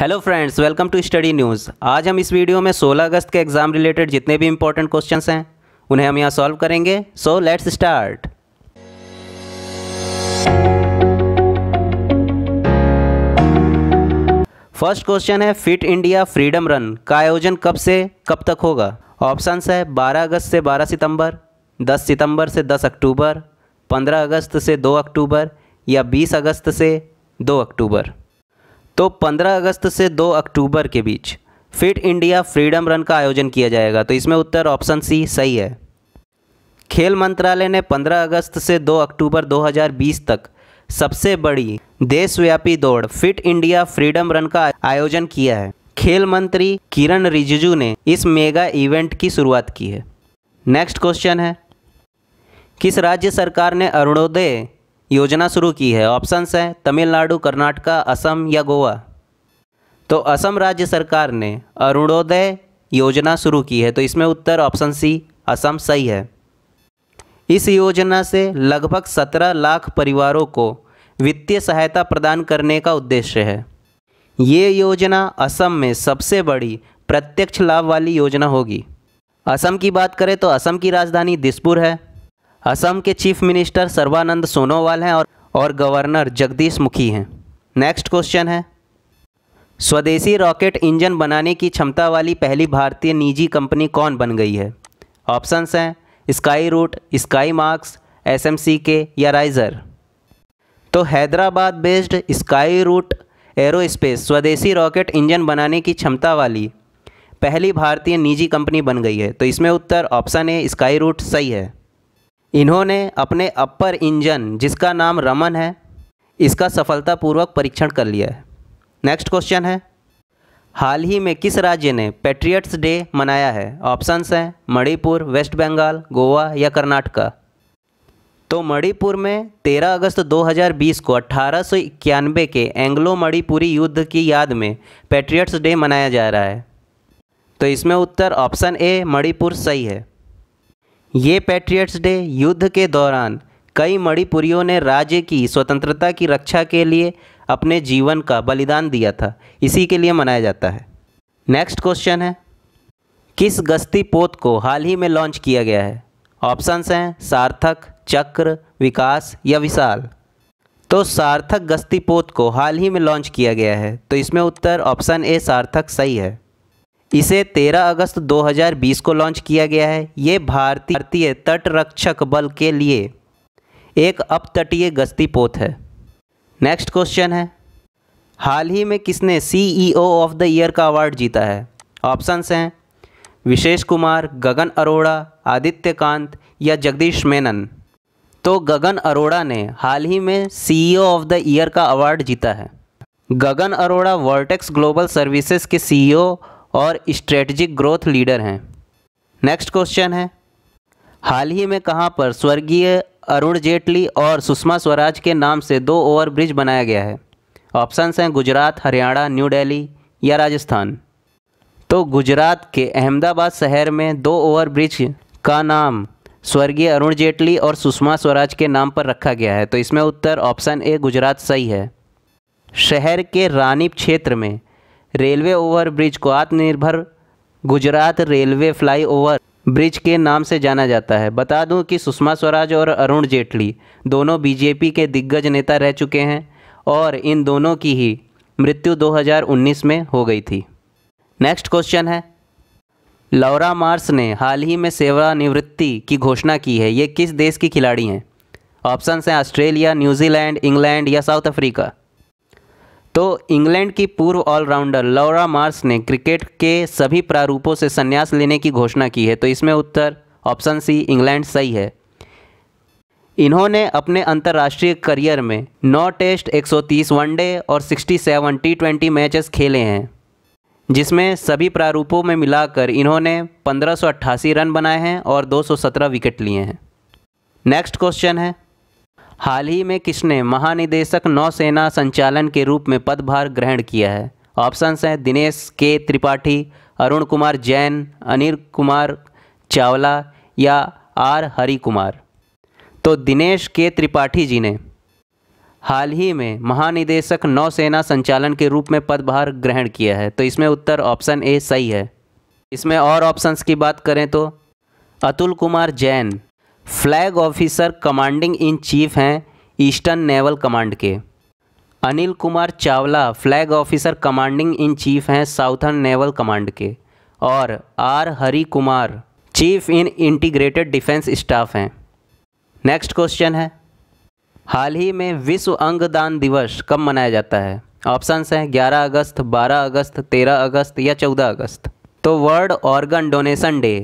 hello friends welcome to study news आज हम इस वीडियो में 16 अगस्त के एग्ज़ाम रिलेटेड जितने भी इंपॉर्टेंट क्वेश्चंस हैं उन्हें हम यहाँ सॉल्व करेंगे so let's start first question है फिट इंडिया फ्रीडम रन का आयोजन कब से कब तक होगा ऑप्शंस है 12 अगस्त से 12 सितंबर 10 सितंबर से 10 अक्टूबर 15 अगस्त से 2 अक्टूबर या 20 अगस्त से 2 अक्टूबर तो 15 अगस्त से 2 अक्टूबर के बीच फिट इंडिया फ्रीडम रन का आयोजन किया जाएगा तो इसमें उत्तर ऑप्शन सी सही है खेल मंत्रालय ने 15 अगस्त से 2 अक्टूबर 2020 तक सबसे बड़ी देशव्यापी दौड़ फिट इंडिया फ्रीडम रन का आयोजन किया है खेल मंत्री किरण रिजिजू ने इस मेगा इवेंट की शुरुआत की है नेक्स्ट क्वेश्चन है किस राज्य सरकार ने अरुणोदय योजना शुरू की है ऑप्शंस हैं तमिलनाडु कर्नाटका असम या गोवा तो असम राज्य सरकार ने अरुणोदय योजना शुरू की है तो इसमें उत्तर ऑप्शन सी असम सही है इस योजना से लगभग सत्रह लाख परिवारों को वित्तीय सहायता प्रदान करने का उद्देश्य है ये योजना असम में सबसे बड़ी प्रत्यक्ष लाभ वाली योजना होगी असम की बात करें तो असम की राजधानी दिसपुर है असम के चीफ मिनिस्टर सर्वानंद सोनोवाल हैं और और गवर्नर जगदीश मुखी हैं नेक्स्ट क्वेश्चन है स्वदेशी रॉकेट इंजन बनाने की क्षमता वाली पहली भारतीय निजी कंपनी कौन बन गई है ऑप्शंस हैं Skyroot sky marks S K या राइजर तो Hyderabad based Skyroot aerospace स्वदेशी रॉकेट इंजन बनाने की क्षमता वाली पहली भारतीय निजी कंपनी बन गई है तो इसमें उत्तर ऑप्शन ए स्काई रूट सही है इन्होंने अपने अपर इंजन जिसका नाम रमन है इसका सफलतापूर्वक परीक्षण कर लिया है नेक्स्ट क्वेश्चन है हाल ही में किस राज्य ने पेट्रियट्स डे मनाया है ऑप्शंस हैं मणिपुर वेस्ट बंगाल गोवा या कर्नाटका तो मणिपुर में 13 अगस्त 2020 को अट्ठारह के एंग्लो मणिपुरी युद्ध की याद में पेट्रियट्स डे मनाया जा रहा है तो इसमें उत्तर ऑप्शन ए मणिपुर सही है ये पैट्रियट्स डे युद्ध के दौरान कई मणिपुरियों ने राज्य की स्वतंत्रता की रक्षा के लिए अपने जीवन का बलिदान दिया था इसी के लिए मनाया जाता है नेक्स्ट क्वेश्चन है किस गश्ती पोत को हाल ही में लॉन्च किया गया है ऑप्शंस हैं सार्थक चक्र विकास या विशाल तो सार्थक गश्ती पोत को हाल ही में लॉन्च किया गया है तो इसमें उत्तर ऑप्शन ए सार्थक सही है इसे 13 अगस्त 2020 को लॉन्च किया गया है ये भारतीय तटरक्षक बल के लिए एक अपतटीय गश्ती पोत है नेक्स्ट क्वेश्चन है हाल ही में किसने सीईओ ऑफ द ईयर का अवार्ड जीता है ऑप्शंस हैं विशेष कुमार गगन अरोड़ा आदित्य कांत या जगदीश मेनन तो गगन अरोड़ा ने हाल ही में सीईओ ऑफ द ईयर का अवार्ड जीता है Gagan Arora Vertex Global Services के सीईओ और स्ट्रेटजिक ग्रोथ लीडर हैं नेक्स्ट क्वेश्चन है हाल ही में कहाँ पर स्वर्गीय अरुण जेटली और सुषमा स्वराज के नाम से दो ओवरब्रिज बनाया गया है ऑप्शंस हैं गुजरात हरियाणा न्यू दिल्ली या राजस्थान तो गुजरात के अहमदाबाद शहर में दो ओवरब्रिज का नाम स्वर्गीय अरुण जेटली और सुषमा स्वराज के नाम पर रखा गया है तो इसमें उत्तर ऑप्शन ए गुजरात सही है शहर के रानीप क्षेत्र में रेलवे ओवर ब्रिज को Aatmanirbhar Gujarat railway flyover bridge के नाम से जाना जाता है बता दूं कि सुषमा स्वराज और अरुण जेटली दोनों बीजेपी के दिग्गज नेता रह चुके हैं और इन दोनों की ही मृत्यु 2019 में हो गई थी नेक्स्ट क्वेश्चन है लौरा मार्स ने हाल ही में सेवानिवृत्ति की घोषणा की है ये किस देश की खिलाड़ी हैं ऑप्शन हैं ऑस्ट्रेलिया न्यूजीलैंड इंग्लैंड या साउथ अफ्रीका तो इंग्लैंड की पूर्व ऑलराउंडर लौरा मार्स ने क्रिकेट के सभी प्रारूपों से संन्यास लेने की घोषणा की है तो इसमें उत्तर ऑप्शन सी इंग्लैंड सही है इन्होंने अपने अंतर्राष्ट्रीय करियर में नौ टेस्ट 130 वनडे और 67 टी ट्वेंटी मैचेस खेले हैं जिसमें सभी प्रारूपों में मिलाकर इन्होंने 1588 रन बनाए हैं और 217 विकेट लिए हैं नेक्स्ट क्वेश्चन है हाल ही में किसने महानिदेशक नौसेना संचालन के रूप में पदभार ग्रहण किया है ऑप्शंस हैं दिनेश के त्रिपाठी अरुण कुमार जैन अनिल कुमार चावला या आर हरि कुमार तो दिनेश के त्रिपाठी जी ने हाल ही में महानिदेशक नौसेना संचालन के रूप में पदभार ग्रहण किया है तो इसमें उत्तर ऑप्शन ए सही है इसमें और ऑप्शंस की बात करें तो Atul Kumar Jain flag officer commanding in chief हैं ईस्टर्न नेवल कमांड के Anil Kumar Chawla flag officer commanding in chief हैं साउथर्न नेवल कमांड के और R Hari Kumar chief in integrated defence staff हैं नेक्स्ट क्वेश्चन है हाल ही में विश्व अंगदान दिवस कब मनाया जाता है ऑप्शंस हैं 11 अगस्त 12 अगस्त 13 अगस्त या 14 अगस्त तो वर्ल्ड ऑर्गन डोनेशन डे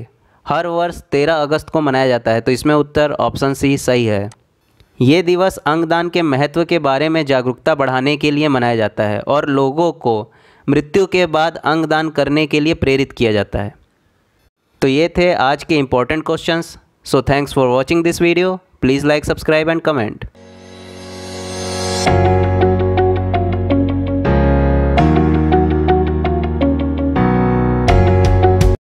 हर वर्ष तेरह अगस्त को मनाया जाता है तो इसमें उत्तर ऑप्शन सी सही है ये दिवस अंगदान के महत्व के बारे में जागरूकता बढ़ाने के लिए मनाया जाता है और लोगों को मृत्यु के बाद अंगदान करने के लिए प्रेरित किया जाता है तो ये थे आज के important questions so thanks for watching this video please like subscribe and comment